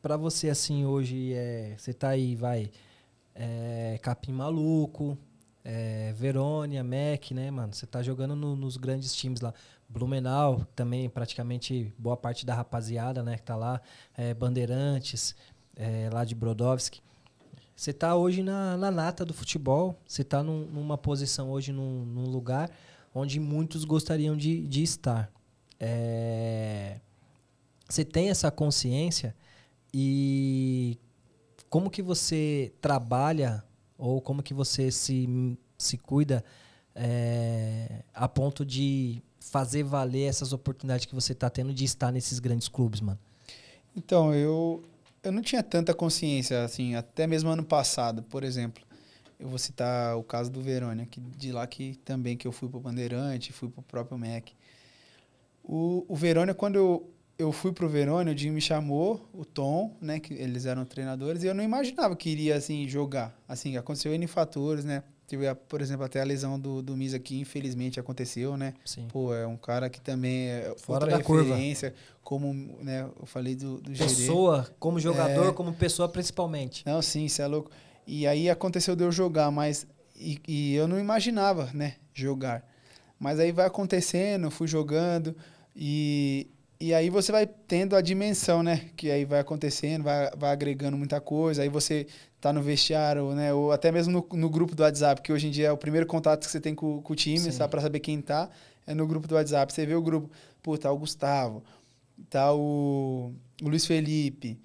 para você assim hoje é, você tá aí, vai é, Capim Maluco, é, Verônia, Mac, né, mano? Você tá jogando no, nos grandes times lá. Blumenau também, praticamente boa parte da rapaziada, né, que tá lá. É, Bandeirantes, é, lá de Brodowski. Você tá hoje na, na nata do futebol, você tá num, numa posição hoje, num, num, lugar onde muitos gostariam de, de estar. É, você tem essa consciência e como que você trabalha ou como que você se, se cuida é, a ponto de fazer valer essas oportunidades que você está tendo de estar nesses grandes clubes, mano? Então, eu, eu não tinha tanta consciência, assim, até mesmo ano passado, por exemplo. Eu vou citar o caso do Verônia, que de lá que também que eu fui para o Bandeirante, fui para o próprio MEC. O, o Verônia, quando eu, eu fui pro Verônio, o Dinho me chamou, o Tom, né, que eles eram treinadores, e eu não imaginava que iria, assim, jogar. Assim, aconteceu N fatores, né? Tive, por exemplo, até a lesão do, do Misa, que infelizmente aconteceu, né? Sim. Pô, é um cara que também é Fora outra da referência, curva. como, né, eu falei do, do Pessoa, Gerê. como jogador, é... como pessoa principalmente. Não, sim, você é louco. E aí aconteceu de eu jogar, mas... E, e eu não imaginava, né, jogar. Mas aí vai acontecendo, fui jogando e e aí você vai tendo a dimensão, né? Que aí vai acontecendo, vai, vai agregando muita coisa. Aí você tá no vestiário, né? Ou até mesmo no, no grupo do WhatsApp, que hoje em dia é o primeiro contato que você tem com, com o time, sabe? Pra saber quem tá, é no grupo do WhatsApp. Você vê o grupo, pô, tá o Gustavo, tá o, o Luiz Felipe,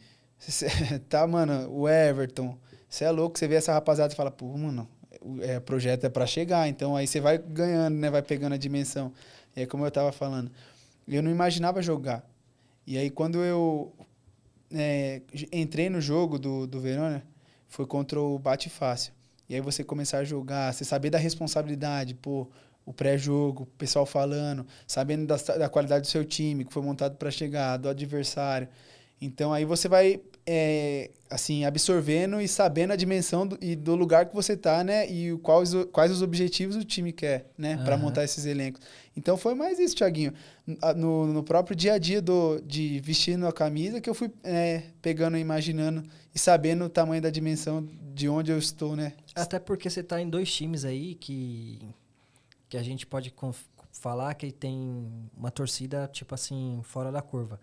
tá, mano, o Everton. Você é louco, você vê essa rapaziada e fala, pô, mano, o é, projeto é para chegar. Então aí você vai ganhando, né? Vai pegando a dimensão. E é como eu tava falando eu não imaginava jogar. E aí, quando eu é, entrei no jogo do, do Verona, foi contra o Bate Fácil. E aí você começar a jogar, você saber da responsabilidade, pô, o pré-jogo, o pessoal falando, sabendo da, da qualidade do seu time, que foi montado para chegar, do adversário. Então aí você vai é, assim, absorvendo e sabendo a dimensão do, e do lugar que você tá, né? E quais, quais os objetivos o time quer, né? Uhum. Para montar esses elencos. Então foi mais isso, Thiaguinho. No, no próprio dia a dia do, de vestindo a camisa que eu fui é, pegando, imaginando e sabendo o tamanho da dimensão de onde eu estou, né? Até porque você tá em dois times aí que, que a gente pode falar que tem uma torcida, tipo assim, fora da curva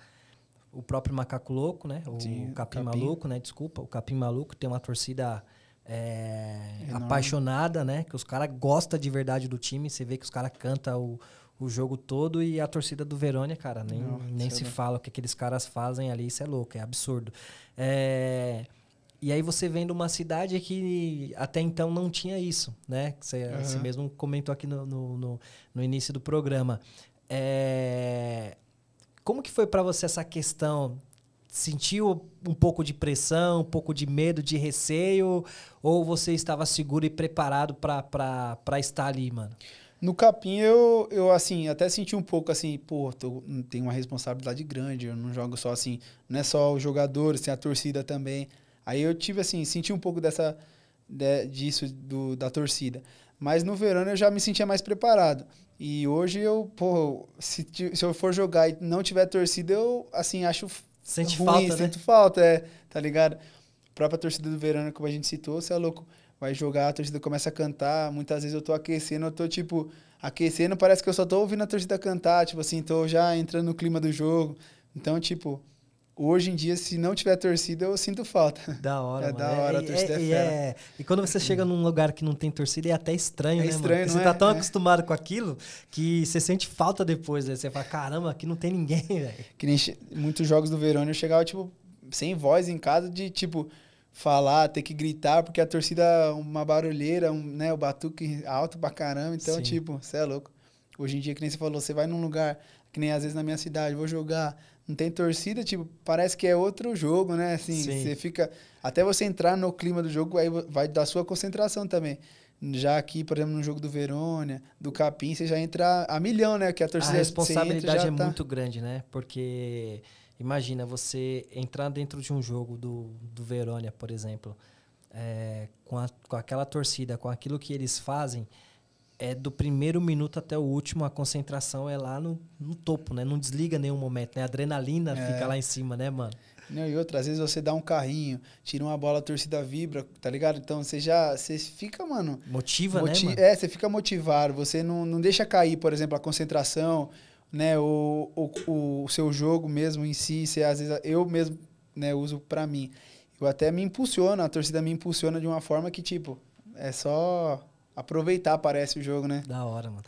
o próprio Macaco Louco, né? O Sim, Capim, Capim, Maluco, né? Desculpa, o Capim Maluco tem uma torcida é, apaixonada, né? Que os caras gostam de verdade do time. Você vê que os caras cantam o, o jogo todo e a torcida do Verônia, cara, nem, nem é se não. fala o que aqueles caras fazem ali, isso é louco, é absurdo. É, e aí você vem de uma cidade que até então não tinha isso, né? Você, uhum. você mesmo comentou aqui no, no, no, no início do programa. É, como que foi para você essa questão? Sentiu um pouco de pressão, um pouco de medo, de receio? Ou você estava seguro e preparado para estar ali, mano? No capim eu, eu assim, até senti um pouco assim, pô, tô, tenho uma responsabilidade grande, eu não jogo só assim, não é só os jogadores, tem a torcida também. Aí eu tive assim, senti um pouco dessa de, disso do, da torcida. Mas no verão eu já me sentia mais preparado. E hoje eu, pô, se, se eu for jogar e não tiver torcida, eu, assim, acho Sente ruim, falta, né? sinto falta, é, tá ligado? A própria torcida do Verano, como a gente citou, você é louco, vai jogar, a torcida começa a cantar, muitas vezes eu tô aquecendo, eu tô, tipo, aquecendo, parece que eu só tô ouvindo a torcida cantar, tipo assim, tô já entrando no clima do jogo. Então, tipo, Hoje em dia, se não tiver torcida, eu sinto falta. Da hora, é mano. da hora, é, a torcida é, é, fera. É. E quando você chega num lugar que não tem torcida, é até estranho, é né, estranho, mano? Você é? tá tão é. acostumado com aquilo que você sente falta depois, né? Você fala, caramba, aqui não tem ninguém, velho. Que nem muitos jogos do Verônia, eu chegava, tipo, sem voz em casa, de, tipo, falar, ter que gritar, porque a torcida, é uma barulheira, um, né, o batuque alto pra caramba. Então, Sim. tipo, você é louco. Hoje em dia, que nem você falou, você vai num lugar, que nem às vezes na minha cidade, vou jogar não tem torcida, tipo, parece que é outro jogo, né? Assim, Sim. você fica. Até você entrar no clima do jogo, aí vai da sua concentração também. Já aqui, por exemplo, no jogo do Verônia, do Capim, você já entra a milhão, né? Que a torcida A responsabilidade entra, é tá... muito grande, né? Porque imagina você entrar dentro de um jogo do, do Verônia, por exemplo, é, com, a, com aquela torcida, com aquilo que eles fazem é do primeiro minuto até o último, a concentração é lá no, no topo, né? Não desliga nenhum momento, né? A adrenalina é. fica lá em cima, né, mano? Não, e outras vezes você dá um carrinho, tira uma bola, a torcida vibra, tá ligado? Então você já. Você fica, mano. Motiva, né, moti né? Mano? É, você fica motivado, você não, não deixa cair, por exemplo, a concentração, né? O, o, o seu jogo mesmo em si, você às vezes. Eu mesmo, né, uso pra mim. Eu até me impulsiono, a torcida me impulsiona de uma forma que, tipo, é só aproveitar, parece, o jogo, né? Da hora, mano.